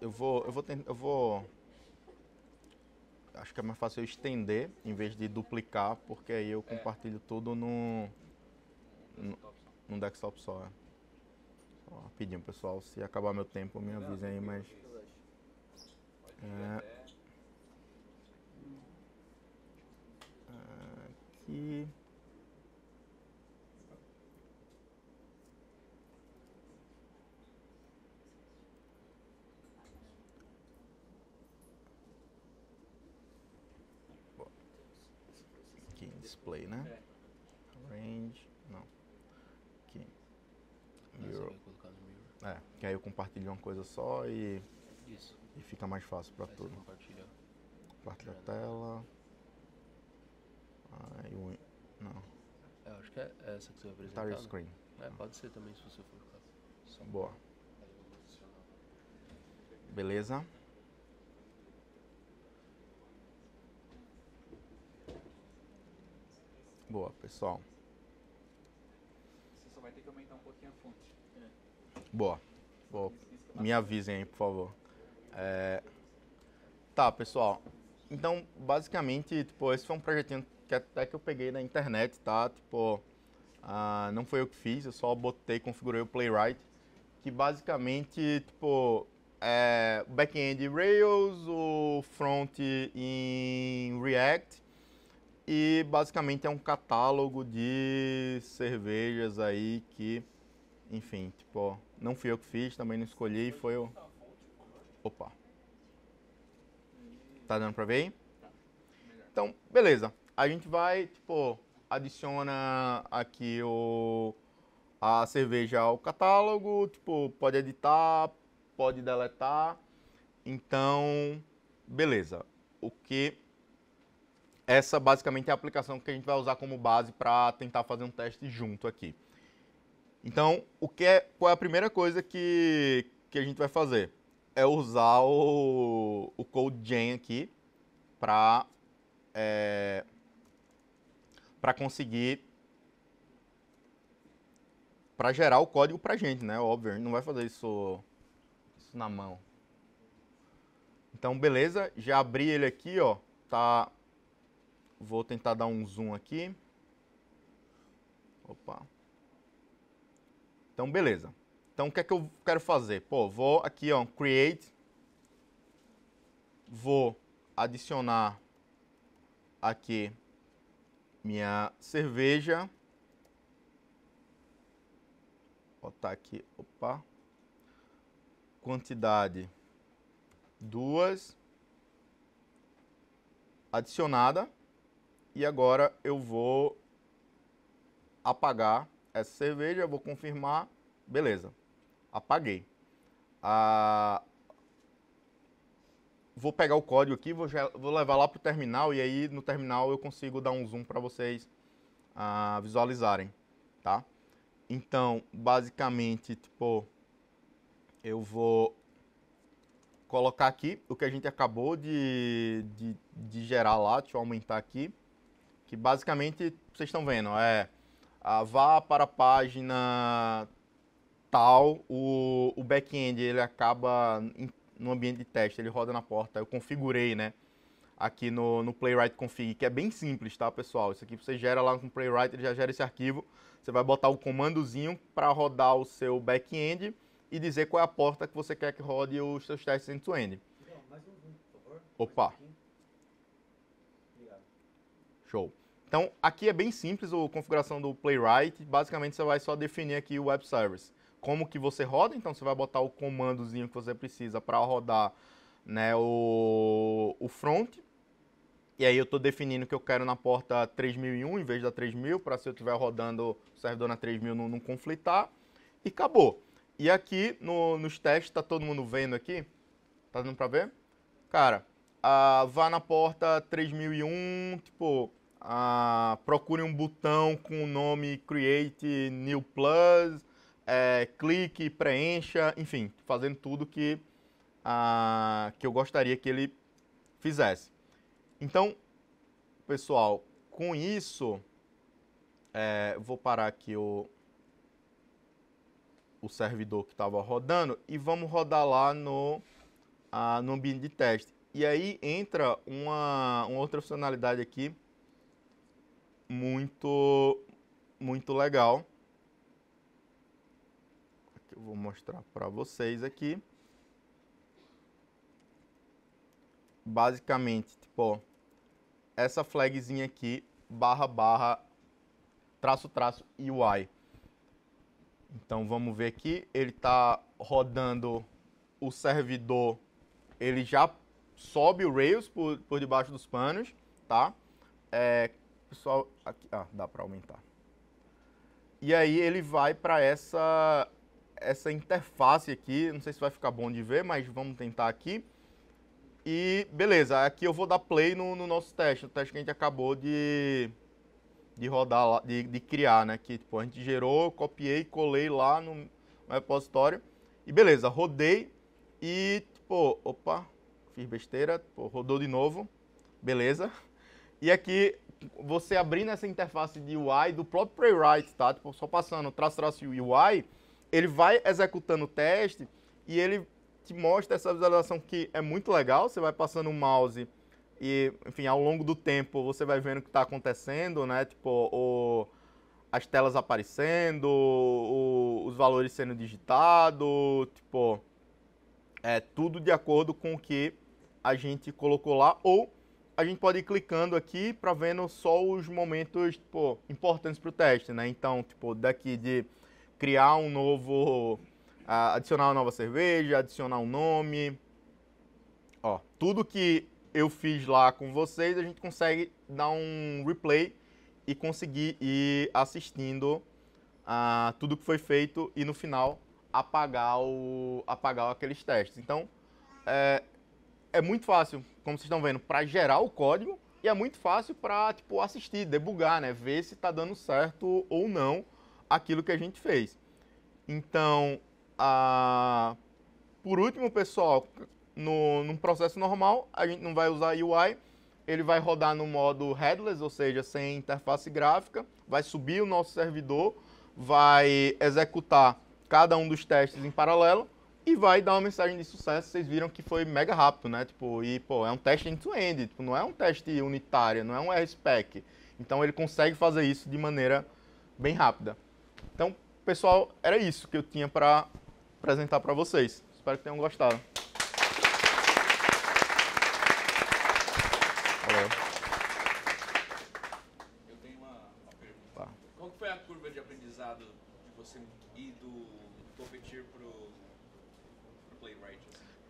Eu vou, eu vou, tentar, eu vou. Acho que é mais fácil eu estender em vez de duplicar, porque aí eu é. compartilho tudo no, no, desktop só. É. Só rapidinho, pessoal. Se acabar meu tempo, me avisem aí, mas. É, é aqui. que aí eu compartilho uma coisa só e, Isso. e fica mais fácil para tudo. Compartilha. a tela. Aí o. Não. É, acho que é essa que você vai apresentar. Entire né? screen. É, pode ser também se você for o caso. Só Boa. Beleza? Boa, pessoal. Você só vai ter que aumentar um pouquinho a fonte. É. Boa me avisem aí, por favor. É... Tá, pessoal. Então, basicamente, tipo, esse foi um projetinho que até que eu peguei na internet, tá? Tipo, uh, não foi eu que fiz, eu só botei, configurei o Playwright, que basicamente, tipo, é o back-end em Rails, o front em React, e basicamente é um catálogo de cervejas aí que enfim, tipo, ó, não fui eu que fiz, também não escolhi, foi o. Opa. Tá dando pra ver aí? Então, beleza. A gente vai, tipo, adiciona aqui o a cerveja ao catálogo, tipo, pode editar, pode deletar. Então, beleza. O que essa basicamente é a aplicação que a gente vai usar como base para tentar fazer um teste junto aqui. Então, o que é, qual é a primeira coisa que, que a gente vai fazer? É usar o, o code gen aqui para é, para conseguir para gerar o código para gente, né? Óbvio, a gente não vai fazer isso, isso na mão. Então, beleza? Já abri ele aqui, ó. Tá. Vou tentar dar um zoom aqui. Opa. Então, beleza. Então, o que é que eu quero fazer? Pô, vou aqui, ó, create. Vou adicionar aqui minha cerveja. botar aqui, opa. Quantidade duas adicionada e agora eu vou apagar essa é cerveja, vou confirmar, beleza. Apaguei. Ah, vou pegar o código aqui, vou, vou levar lá para o terminal e aí no terminal eu consigo dar um zoom para vocês ah, visualizarem, tá? Então, basicamente, tipo, eu vou colocar aqui o que a gente acabou de, de, de gerar lá, deixa eu aumentar aqui, que basicamente, vocês estão vendo, é ah, vá para a página tal, o, o back-end ele acaba em, no ambiente de teste, ele roda na porta. Eu configurei, né? Aqui no, no Playwright Config, que é bem simples, tá, pessoal? Isso aqui você gera lá com Playwright, ele já gera esse arquivo. Você vai botar o comandozinho para rodar o seu back-end e dizer qual é a porta que você quer que rode os seus testes end-to-end. -end. Opa! Show. Então, aqui é bem simples a configuração do Playwright. Basicamente, você vai só definir aqui o web service. Como que você roda, então você vai botar o comandozinho que você precisa para rodar né, o, o front. E aí eu estou definindo que eu quero na porta 3001 em vez da 3000, para se eu estiver rodando o servidor na 3000 não, não conflitar. E acabou. E aqui no, nos testes, está todo mundo vendo aqui? Tá dando para ver? Cara, ah, vá na porta 3001, tipo, ah, procure um botão com o nome Create New Plus, é, clique, preencha, enfim, fazendo tudo que, ah, que eu gostaria que ele fizesse. Então, pessoal, com isso, é, vou parar aqui o, o servidor que estava rodando e vamos rodar lá no, ah, no ambiente de teste. E aí entra uma, uma outra funcionalidade aqui muito, muito legal. eu vou mostrar para vocês aqui. Basicamente, tipo, ó, essa flagzinha aqui, barra, barra, traço, traço, UI. Então, vamos ver aqui. Ele está rodando o servidor. Ele já sobe o Rails por, por debaixo dos panos, tá? É, pessoal, aqui, ah, dá para aumentar. E aí ele vai para essa, essa interface aqui, não sei se vai ficar bom de ver, mas vamos tentar aqui. E beleza, aqui eu vou dar play no, no nosso teste, o teste que a gente acabou de, de rodar, lá, de, de criar, né? Que tipo, a gente gerou, copiei, colei lá no, no repositório. E beleza, rodei e tipo, opa, fiz besteira, tipo, rodou de novo, beleza. E aqui você abrindo essa interface de UI do próprio Playwright, tá? Tipo, só passando traço, traço UI, ele vai executando o teste e ele te mostra essa visualização que é muito legal. Você vai passando o mouse e, enfim, ao longo do tempo você vai vendo o que está acontecendo, né? Tipo, o, as telas aparecendo, o, os valores sendo digitados, tipo, é tudo de acordo com o que a gente colocou lá ou a gente pode ir clicando aqui para vendo só os momentos tipo, importantes para o teste, né? Então, tipo, daqui de criar um novo, adicionar uma nova cerveja, adicionar um nome, ó, tudo que eu fiz lá com vocês, a gente consegue dar um replay e conseguir ir assistindo a tudo que foi feito e no final apagar o apagar aqueles testes. Então, é, é muito fácil como vocês estão vendo, para gerar o código e é muito fácil para tipo, assistir, debugar, né? ver se está dando certo ou não aquilo que a gente fez. Então, a... por último, pessoal, no, num processo normal, a gente não vai usar UI, ele vai rodar no modo headless, ou seja, sem interface gráfica, vai subir o nosso servidor, vai executar cada um dos testes em paralelo e vai dar uma mensagem de sucesso. Vocês viram que foi mega rápido, né? Tipo, e pô, é um teste end-to-end, -end, tipo, não é um teste unitário, não é um RSpec. Então ele consegue fazer isso de maneira bem rápida. Então, pessoal, era isso que eu tinha para apresentar para vocês. Espero que tenham gostado.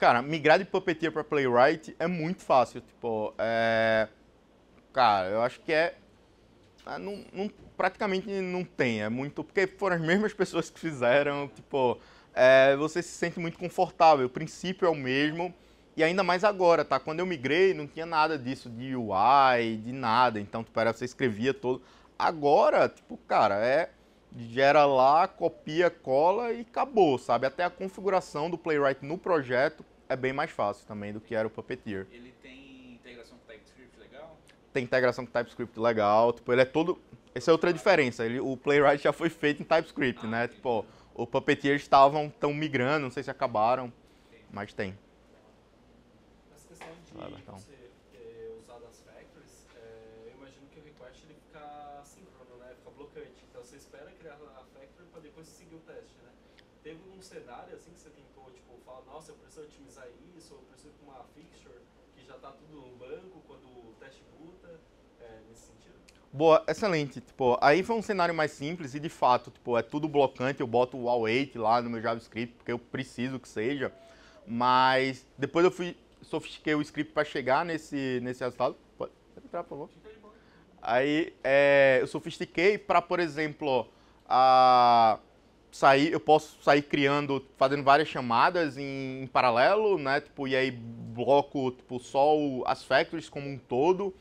Cara, migrar de Puppeteer para Playwright é muito fácil. Tipo, é... Cara, eu acho que é... é não, não, praticamente não tem. É muito... Porque foram as [LAUGHS] mesmas pessoas que fizeram, tipo... É, você se sente muito confortável. O princípio é o mesmo. E ainda mais agora, tá? Quando eu migrei, não tinha nada disso de UI, de nada. Então, tipo, era, você escrevia todo. Agora, tipo, cara, é gera lá, copia, cola e acabou, sabe? Até a configuração do Playwright no projeto é bem mais fácil também do que era o Puppeteer. Ele tem integração com TypeScript legal? Tem integração com TypeScript legal, tipo, ele é todo... Essa é outra diferença, ele, o Playwright já foi feito em TypeScript, ah, né? Entendi. Tipo, o Puppeteer estavam tão migrando, não sei se acabaram, entendi. mas tem. Essa questão de Vai, então. você é, usar das factories, é, eu imagino que o request ele fica assíncrono, né? Fica blocante. Então você espera criar a factory para depois seguir o teste, né? Teve um cenário assim precisa otimizar isso, ou precisa de uma fixture que já está tudo no banco quando o teste buta, é, nesse sentido? Boa, excelente. Tipo, aí foi um cenário mais simples e de fato, tipo, é tudo blocante, eu boto o await lá no meu JavaScript, porque eu preciso que seja. Mas depois eu fui sofistiquei o script para chegar nesse, nesse resultado. Pode entrar, por favor. Aí é, eu sofistiquei para, por exemplo, a sair, eu posso sair criando, fazendo várias chamadas em, em, paralelo, né? Tipo, e aí bloco tipo, só as factories como um todo.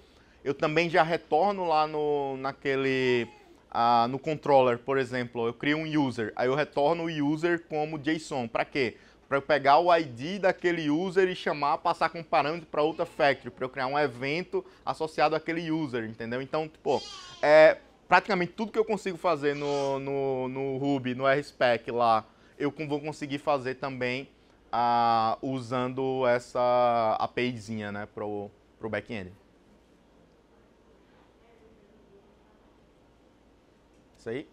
Eu também já retorno lá no, naquele, ah, no controller, por exemplo. Eu crio um user, aí eu retorno o user como JSON. Para quê? Para eu pegar o ID daquele user e chamar, passar com parâmetro para outra factory, para eu criar um evento associado àquele user, entendeu? Então, tipo, é, praticamente tudo que eu consigo fazer no, no, no Ruby, no RSpec lá, eu vou conseguir fazer também ah, usando essa APIzinha né, para o back-end. Isso aí?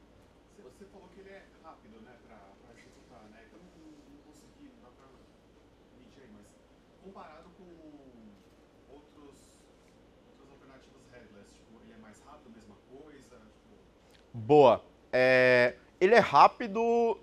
mais rápido, mesma coisa? Tipo... Boa. É, ele é rápido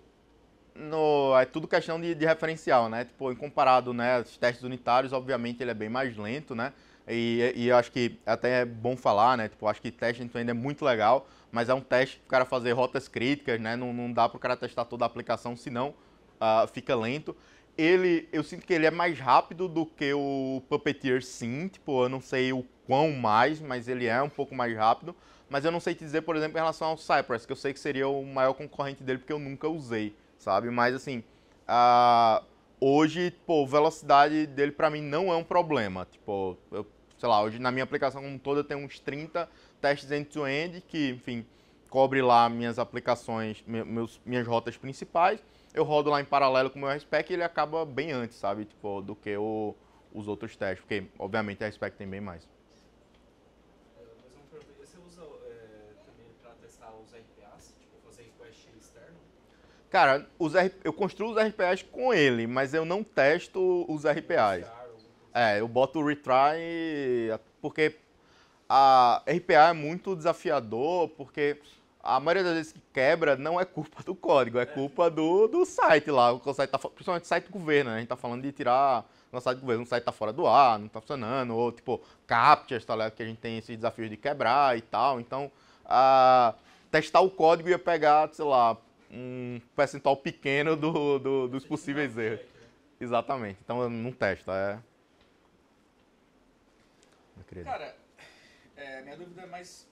no, é tudo questão de, de, referencial, né? Tipo, em comparado, né, testes unitários, obviamente ele é bem mais lento, né? E, e eu acho que é até é bom falar, né? Tipo, acho que teste então é muito legal, mas é um teste para o cara fazer rotas críticas, né? Não, não dá para o cara testar toda a aplicação, senão uh, fica lento ele, eu sinto que ele é mais rápido do que o Puppeteer Sim, tipo, eu não sei o quão mais, mas ele é um pouco mais rápido. Mas eu não sei te dizer, por exemplo, em relação ao Cypress, que eu sei que seria o maior concorrente dele, porque eu nunca usei, sabe? Mas assim, uh, hoje, pô, velocidade dele para mim não é um problema. Tipo, eu, sei lá, hoje na minha aplicação como toda eu tenho uns 30 testes end-to-end, -end, que, enfim, cobre lá minhas aplicações, meus, minhas rotas principais eu rodo lá em paralelo com o meu RSpec e ele acaba bem antes, sabe? Tipo, do que o, os outros testes, porque obviamente a RSpec tem bem mais. É, é, tipo, Cara, os R... eu construo os RPAs com ele, mas eu não testo os RPAs. Assim? É, eu boto o retry porque a RPA é muito desafiador, porque a maioria das vezes que quebra não é culpa do código, é culpa do, do site lá. O site tá, principalmente o site do governo, né? A gente tá falando de tirar nosso site do governo, o site tá fora do ar, não tá funcionando, ou tipo, captures, tá ligado? Que a gente tem esses desafios de quebrar e tal. Então, testar o código ia pegar, sei lá, um percentual pequeno do, do dos possíveis erros. Exatamente. Então não testa, é. Cara, é, minha dúvida é mais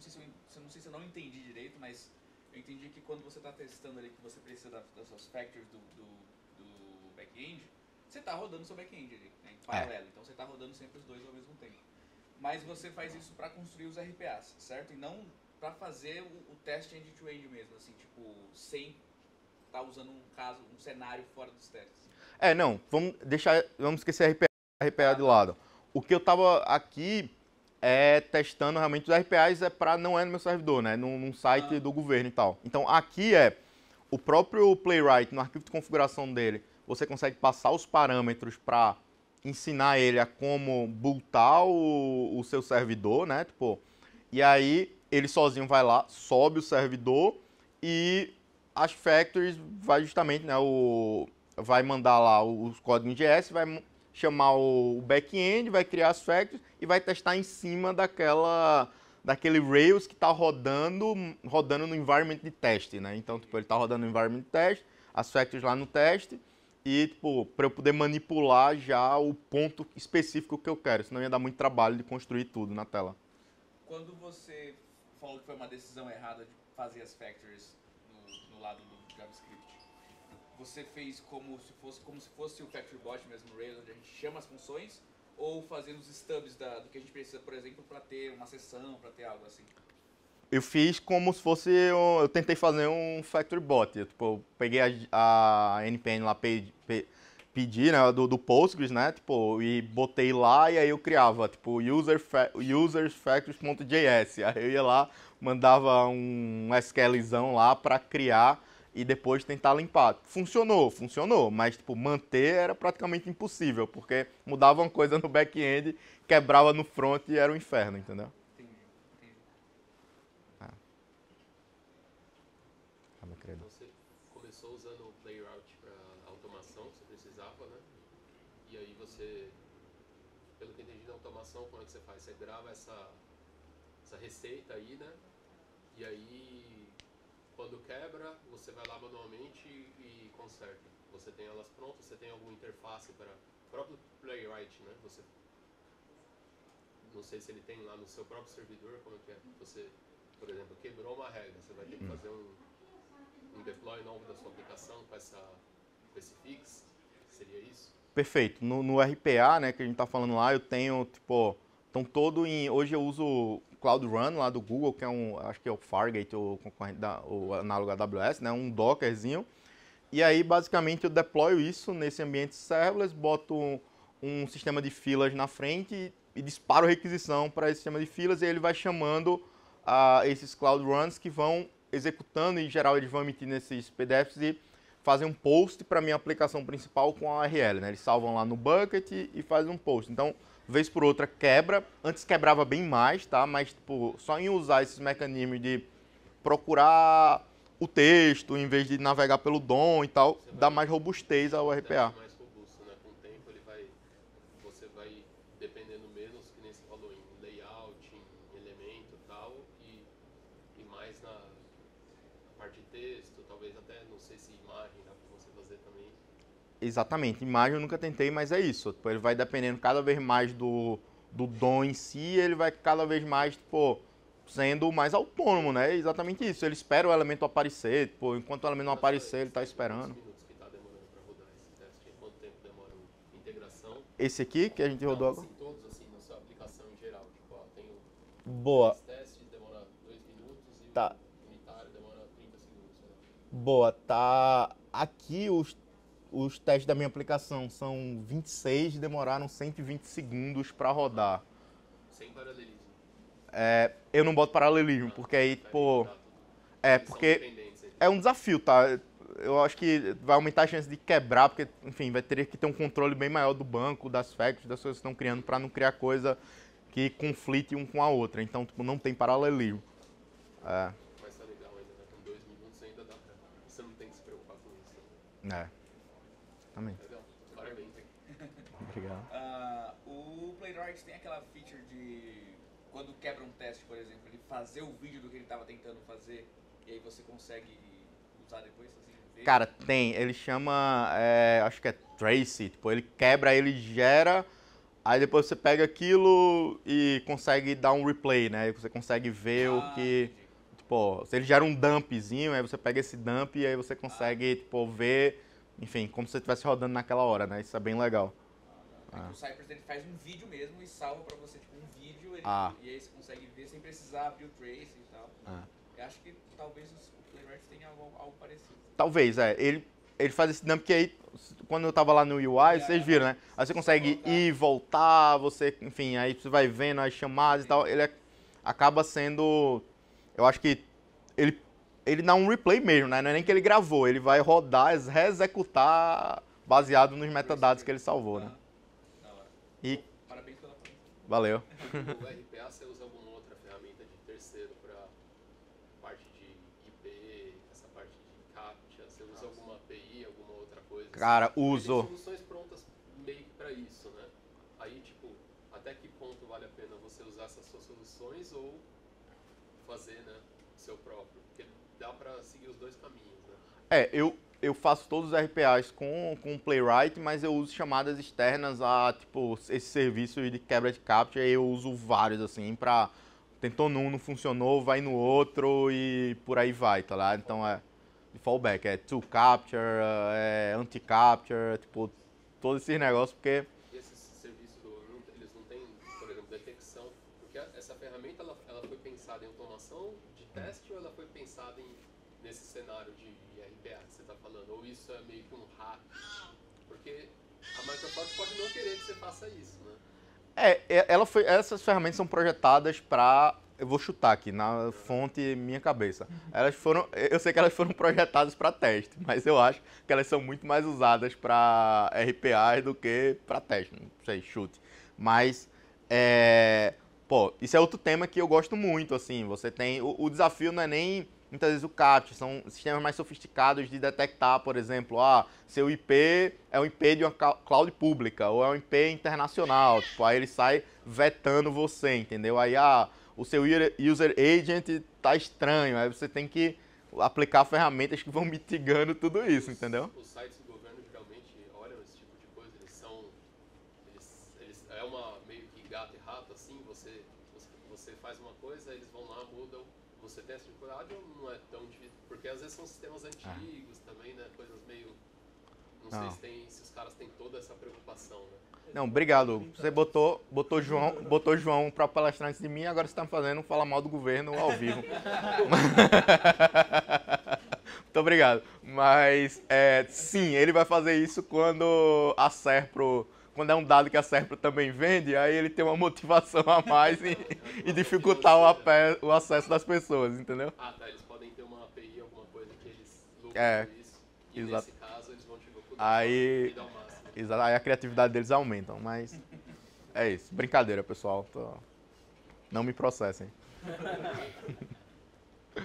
não sei se eu, não sei se eu não entendi direito, mas eu entendi que quando você está testando ali que você precisa das, das suas factors do, do, do back-end, você está rodando seu back-end ali, né, em é. paralelo. É. Então você está rodando sempre os dois ao mesmo tempo. Mas você faz isso para construir os RPAs, certo? E não para fazer o, o teste end-to-end mesmo, assim, tipo, sem estar tá usando um caso, um cenário fora dos testes. É, não, vamos deixar, vamos esquecer a RPA, a RPA de ah, tá. lado. O que eu estava aqui é testando realmente os RPAs é para não é no meu servidor, né? Num, num site ah. do governo e tal. Então aqui é o próprio Playwright no arquivo de configuração dele, você consegue passar os parâmetros para ensinar ele a como bootar o, o seu servidor, né? Tipo, e aí ele sozinho vai lá, sobe o servidor e as factories vai justamente, né, o vai mandar lá os códigos em JS, vai chamar o back-end, vai criar as factories e vai testar em cima daquela daquele Rails que está rodando, rodando no environment de teste, né? Então, tipo, ele está rodando no environment de teste, as factories lá no teste e, tipo, para eu poder manipular já o ponto específico que eu quero, senão ia dar muito trabalho de construir tudo na tela. Quando você falou que foi uma decisão errada de fazer as factories no, no lado do JavaScript, você fez como se fosse como se fosse o Factory Bot mesmo Rails, onde a gente chama as funções, ou fazendo os stubs da, do que a gente precisa, por exemplo, para ter uma sessão, para ter algo assim? Eu fiz como se fosse. Um, eu tentei fazer um Factory Bot. Eu, tipo, eu peguei a, a, NPM lá, pedi, pedi né, do, do, Postgres, né? Tipo, e botei lá e aí eu criava, tipo, user, usersfactories.js. Aí eu ia lá, mandava um SQLzão lá para criar e depois tentar limpar. Funcionou, funcionou, mas tipo, manter era praticamente impossível, porque mudava uma coisa no back-end, quebrava no front e era um inferno, entendeu? Entendi, Ah. ah, meu querido. Você começou usando o para automação que você precisava, né? E aí você, pelo que entendi automação, como é que você faz? Você grava essa, essa receita aí, né? E aí quebra, você vai lá manualmente e, e conserta. Você tem elas prontas, você tem alguma interface para próprio Playwright, né? Você não sei se ele tem lá no seu próprio servidor, como é que é? Você, por exemplo, quebrou uma regra, você vai ter que uhum. fazer um, um deploy novo da sua aplicação com essa com esse fix, seria isso? Perfeito. No, no RPA, né, que a gente está falando lá, eu tenho tipo, então todo em hoje eu uso Cloud Run lá do Google, que é um, acho que é o Fargate, o concorrente da, o análogo AWS, né? Um Dockerzinho. E aí, basicamente, eu deployo isso nesse ambiente serverless, boto um, um sistema de filas na frente e, e disparo requisição para esse sistema de filas e ele vai chamando uh, esses Cloud Runs que vão executando, e, em geral eles vão emitir esses PDFs e fazem um post para minha aplicação principal com a URL, né? Eles salvam lá no bucket e, e fazem um post. Então, vez por outra quebra. Antes quebrava bem mais, tá? Mas tipo, só em usar esses mecanismos de procurar o texto em vez de navegar pelo dom e tal, dá mais robustez ao RPA. Né? Com o tempo você vai dependendo menos que nem falou em layout, em elemento, tal e, mais na parte de texto, talvez até não sei se imagem dá para você fazer também. Exatamente. Imagem eu nunca tentei, mas é isso. Tipo, ele vai dependendo cada vez mais do, do dom em si, ele vai cada vez mais, tipo, sendo mais autônomo, né? É exatamente isso. Ele espera o elemento aparecer, tipo, enquanto o elemento não aparecer, ele está esperando. Esse aqui que a gente rodou agora? Assim, assim, tipo, Boa. demora 2 minutos e tá. o unitário demora 30 segundos. Né? Boa, tá. Aqui os os testes da minha aplicação são 26, demoraram 120 segundos para rodar. Sem paralelismo. É, eu não boto paralelismo, porque aí, tá pô. É, porque é um desafio, tá? Eu acho que vai aumentar a chance de quebrar, porque, enfim, vai ter que ter um controle bem maior do banco, das facts, das coisas que estão criando, para não criar coisa que conflite um com a outra. Então, tipo, não tem paralelismo. É. Mas tá legal, ainda tá com dois minutos, ainda dá pra. Você não tem que se preocupar com isso. É. Parabéns. Obrigado. Uh, o Playwright tem aquela feature de quando quebra um teste, por exemplo, ele fazer o vídeo do que ele estava tentando fazer e aí você consegue usar depois? Assim, ver. Cara, tem. Ele chama, é, acho que é Trace. Tipo, ele quebra, ele gera. Aí depois você pega aquilo e consegue dar um replay, né? Você consegue ver ah, o que. Entendi. Tipo, ele gera um dumpzinho, aí você pega esse dump e aí você consegue, ah. tipo, ver enfim, como se você estivesse rodando naquela hora, né? Isso é bem legal. Ah. O Cypress ele faz um vídeo mesmo e salva pra você, tipo, um vídeo ele, ah. e aí você consegue ver sem precisar abrir o Trace e tal. Ah. Eu acho que talvez o Playwright tenha algo, algo, parecido. Talvez, é. Ele, ele faz esse dump que aí, quando eu tava lá no UI, é, vocês viram, né? Aí você consegue voltar. ir, voltar, você, enfim, aí você vai vendo as chamadas Sim. e é. tal. Ele é, acaba sendo, eu acho que ele ele dá um replay mesmo, né? Não é nem que ele gravou, ele vai rodar, reexecutar baseado nos metadados que ele salvou, né? E... Parabéns pela Valeu. O RPA você usa alguma outra ferramenta de terceiro para parte de IP, essa parte de CAPTCHA? Você usa alguma API, alguma outra coisa? Cara, uso. Tem soluções prontas meio que para isso, né? Aí, tipo, até que ponto vale a pena você usar essas suas soluções ou fazer, né, seu próprio? dá pra seguir os dois caminhos, né? É, eu, eu faço todos os RPAs com, com Playwright, mas eu uso chamadas externas a, tipo, esse serviço de quebra de capture. eu uso vários, assim, pra... Tentou num, não funcionou, vai no outro e por aí vai, tá lá? Então é... De fallback, é to capture, é anti-capture, tipo, todos esses negócios, porque teste ou ela foi pensada em, nesse cenário de RPA que você está falando? Ou isso é meio que um hack? Porque a Microsoft pode não querer que você faça isso, né? É, é ela foi, essas ferramentas são projetadas para eu vou chutar aqui na fonte minha cabeça. Elas foram, eu sei que elas foram projetadas para teste, mas eu acho que elas são muito mais usadas para RPAs do que para teste. Não sei, chute. Mas é, Pô, isso é outro tema que eu gosto muito, assim. Você tem. O, o desafio não é nem muitas vezes o CAPT, são sistemas mais sofisticados de detectar, por exemplo, ah, seu IP é um IP de uma cloud pública ou é um IP internacional, tipo, aí ele sai vetando você, entendeu? Aí ah, o seu user agent tá estranho, aí você tem que aplicar ferramentas que vão [LAUGHS] mitigando tudo isso, entendeu? Os sites você tem ter estruturado não é tão difícil, porque às vezes são sistemas é. antigos também, né? Coisas meio. Não, não. sei se, tem, se, os caras têm toda essa preocupação, né? Não, obrigado. Você botou, botou João, botou João para palestrar antes de mim, agora você está fazendo falar mal do governo ao vivo. [LAUGHS] Muito obrigado. Mas é, sim, ele vai fazer isso quando a SERPRO. Pro quando é um dado que a Serpro também vende, aí ele tem uma motivação a mais e, dificultar o, apé, o, acesso das pessoas, entendeu? Ah, tá. Eles podem ter uma API, alguma coisa que eles lucram é, isso. E exato. nesse caso eles vão te dar aí, máximo. exato, aí a criatividade deles aumenta, mas é isso. Brincadeira, pessoal. Tô... Não me processem. [LAUGHS]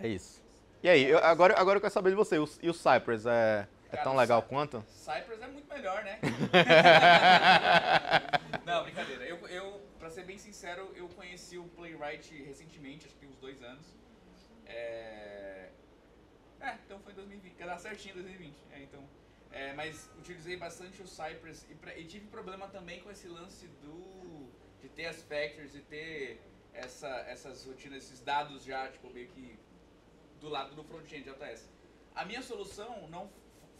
é isso. E aí, eu, agora, agora eu quero saber de você. E o Cypress, é é tão legal quanto? Cypress é muito melhor, né? [LAUGHS] não, brincadeira. Eu, eu, pra ser bem sincero, eu conheci o Playwright recentemente, acho que uns dois anos. É, é então foi em 2020. Quer dar certinho 2020. É, então. É, mas utilizei bastante o Cypress e, pra, e, tive problema também com esse lance do de ter as factors e ter essa, essas rotinas, esses dados já, tipo, meio que do lado do front-end JS. A minha solução não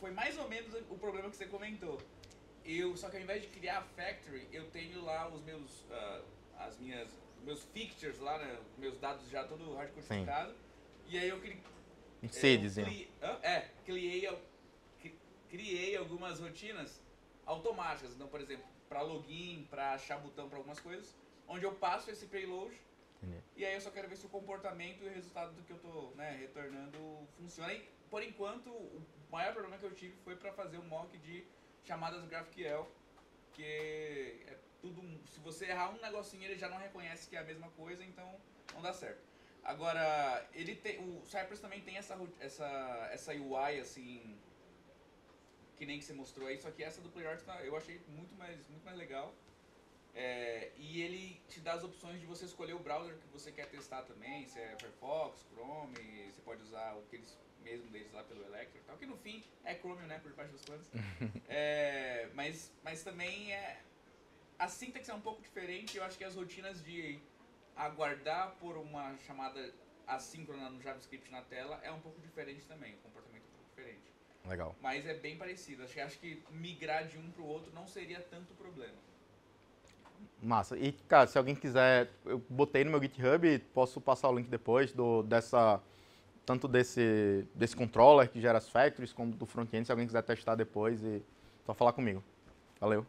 foi mais ou menos o problema que você comentou. Eu, só que ao invés de criar a factory, eu tenho lá os meus, uh, as minhas, meus fixtures lá, né, meus dados já todo hardcodificado. E aí eu criei... É, criei, criei algumas rotinas automáticas. Então, por exemplo, para login, para achar botão para algumas coisas, onde eu passo esse payload Entendi. e aí eu só quero ver se o comportamento e o resultado do que eu estou né, retornando funciona. E, por enquanto, maior problema que eu tive foi para fazer um mock de chamadas GraphQL, que é tudo. Se você errar um negocinho, ele já não reconhece que é a mesma coisa, então não dá certo. Agora, ele tem, o Cypress também tem essa, essa, essa UI assim, que nem que você mostrou aí, só que essa do PlayArt tá, eu achei muito mais, muito mais legal. É, e ele te dá as opções de você escolher o browser que você quer testar também, se é Firefox, Chrome, você pode usar o que eles mesmo deles lá pelo Electro tal, que no fim é Chromium, né, por parte dos planos. é, mas, mas também é, a sintaxe é um pouco diferente, eu acho que as rotinas de aguardar por uma chamada assíncrona no JavaScript na tela é um pouco diferente também, o comportamento é um pouco diferente. Legal. Mas é bem parecido, acho que, acho que migrar de um para o outro não seria tanto problema. Massa. E, cara, se alguém quiser, eu botei no meu GitHub, posso passar o link depois do, dessa tanto desse, desse controller que gera as factories, como do front-end, se alguém quiser testar depois, e só falar comigo. Valeu.